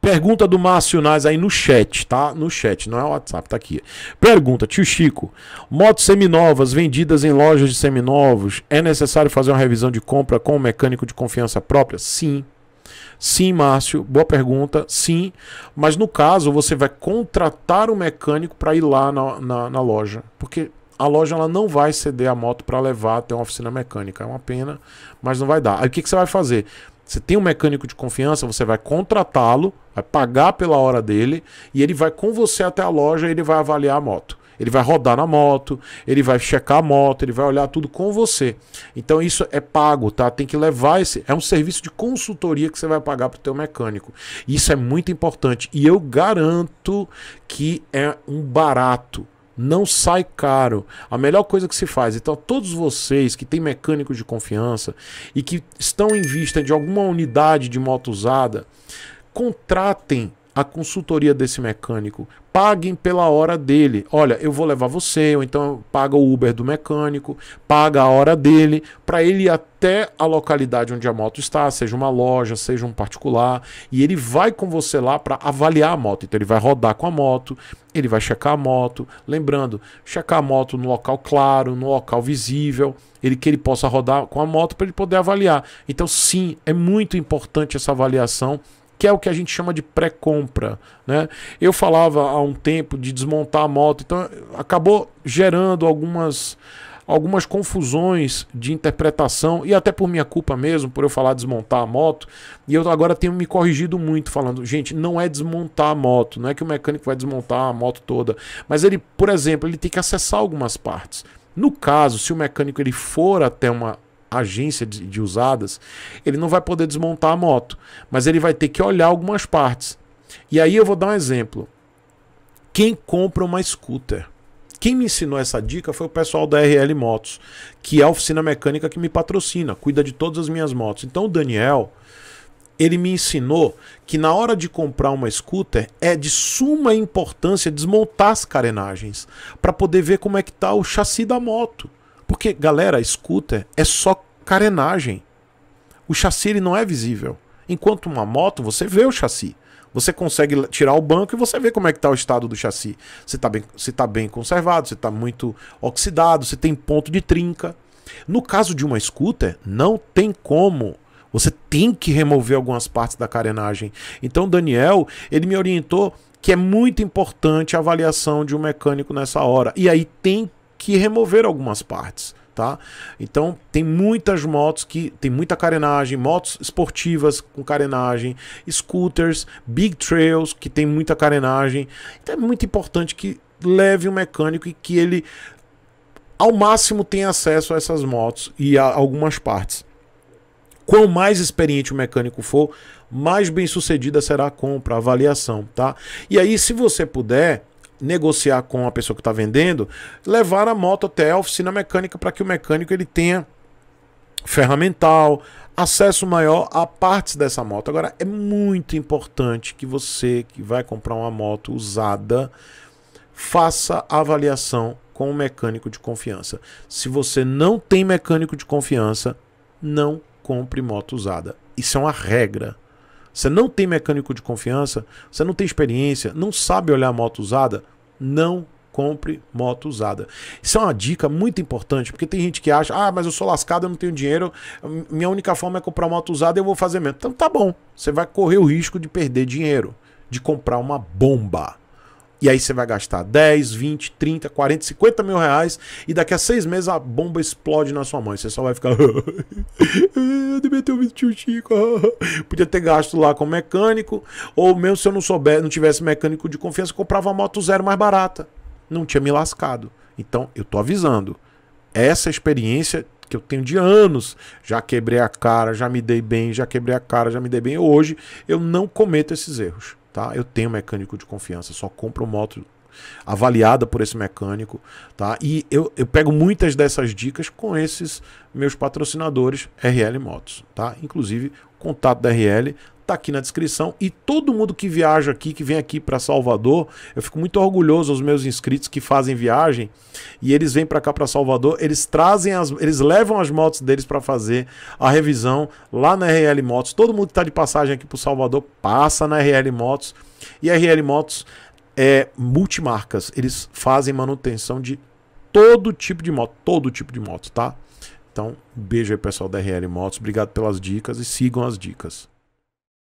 Pergunta do Márcio Nas aí no chat, tá? No chat, não é o WhatsApp, tá aqui. Pergunta, tio Chico: motos seminovas vendidas em lojas de seminovos, é necessário fazer uma revisão de compra com um mecânico de confiança própria? Sim. Sim, Márcio, boa pergunta. Sim, mas no caso você vai contratar o um mecânico para ir lá na, na, na, loja, porque a loja ela não vai ceder a moto para levar até uma oficina mecânica. É uma pena, mas não vai dar. Aí o que, que você vai fazer? Você tem um mecânico de confiança, você vai contratá-lo vai pagar pela hora dele e ele vai com você até a loja e ele vai avaliar a moto. Ele vai rodar na moto, ele vai checar a moto, ele vai olhar tudo com você. Então isso é pago, tá? Tem que levar esse. É um serviço de consultoria que você vai pagar para o teu mecânico. Isso é muito importante. E eu garanto que é um barato não sai caro. A melhor coisa que se faz. Então, todos vocês que têm mecânicos de confiança e que estão em vista de alguma unidade de moto usada, contratem a consultoria desse mecânico. Paguem pela hora dele. Olha, eu vou levar você, ou então paga o Uber do mecânico, paga a hora dele, para ele ir até a localidade onde a moto está, seja uma loja, seja um particular, e ele vai com você lá para avaliar a moto. Então ele vai rodar com a moto, ele vai checar a moto, lembrando, checar a moto no local claro, no local visível, ele que ele possa rodar com a moto para ele poder avaliar. Então sim, é muito importante essa avaliação que é o que a gente chama de pré-compra. Né? Eu falava há um tempo de desmontar a moto, então acabou gerando algumas algumas confusões de interpretação e até por minha culpa mesmo, por eu falar desmontar a moto, e eu agora tenho me corrigido muito falando, gente, não é desmontar a moto, não é que o mecânico vai desmontar a moto toda, mas ele, por exemplo, ele tem que acessar algumas partes. No caso, se o mecânico ele for até uma agência de, de usadas, ele não vai poder desmontar a moto, mas ele vai ter que olhar algumas partes. E aí eu vou dar um exemplo. Quem compra uma scooter? Quem me ensinou essa dica foi o pessoal da RL Motos, que é a oficina mecânica que me patrocina, cuida de todas as minhas motos. Então o Daniel, ele me ensinou que na hora de comprar uma scooter é de suma importância desmontar as carenagens para poder ver como é que tá o chassi da moto. Porque, galera, escuta, é só carenagem. O chassi ele não é visível. Enquanto uma moto, você vê o chassi. Você consegue tirar o banco e você vê como é que está o estado do chassi. Se está bem, se tá bem conservado, se está muito oxidado, se tem ponto de trinca. No caso de uma scooter, não tem como. Você tem que remover algumas partes da carenagem. Então, Daniel, ele me orientou que é muito importante a avaliação de um mecânico nessa hora. E aí tem que remover algumas partes. Tá? Então tem muitas motos que tem muita carenagem, motos esportivas com carenagem, scooters, big trails que tem muita carenagem. Então é muito importante que leve o um mecânico e que ele ao máximo tenha acesso a essas motos e a algumas partes. Quanto mais experiente o mecânico for, mais bem sucedida será a compra, a avaliação, tá? E aí, se você puder, negociar com a pessoa que está vendendo, levar a moto até a oficina mecânica para que o mecânico ele tenha ferramental, acesso maior a partes dessa moto. Agora é muito importante que você que vai comprar uma moto usada faça avaliação com um mecânico de confiança. Se você não tem mecânico de confiança, não compre moto usada. Isso é uma regra. Você não tem mecânico de confiança, você não tem experiência, não sabe olhar moto usada, não compre moto usada. Isso é uma dica muito importante, porque tem gente que acha, ah, mas eu sou lascado, eu não tenho dinheiro, minha única forma é comprar moto usada e eu vou fazer mesmo. Então tá bom, você vai correr o risco de perder dinheiro, de comprar uma bomba. E aí você vai gastar 10, 20, 30, 40, 50 mil reais e daqui a seis meses a bomba explode na sua mão. E você só vai ficar. Ah, eu devia ter ouvido tio Chico. Ah, podia ter gasto lá com mecânico. Ou mesmo se eu não soubesse não tivesse mecânico de confiança, comprava a moto zero mais barata. Não tinha me lascado. Então, eu tô avisando. Essa experiência que eu tenho de anos. Já quebrei a cara, já me dei bem, já quebrei a cara, já me dei bem. Hoje eu não cometo esses erros. Tá? Eu tenho mecânico de confiança, só compro moto avaliada por esse mecânico, tá? E eu, eu pego muitas dessas dicas com esses meus patrocinadores RL Motos, tá? Inclusive, contato da RL tá aqui na descrição. E todo mundo que viaja aqui, que vem aqui para Salvador, eu fico muito orgulhoso aos meus inscritos que fazem viagem e eles vêm para cá para Salvador, eles trazem as, eles levam as motos deles para fazer a revisão lá na RL Motos. Todo mundo que tá de passagem aqui pro Salvador passa na RL Motos. E a RL Motos é multimarcas, eles fazem manutenção de todo tipo de moto, todo tipo de moto, tá? Então, um beijo aí pessoal da RL Motos, obrigado pelas dicas e sigam as dicas.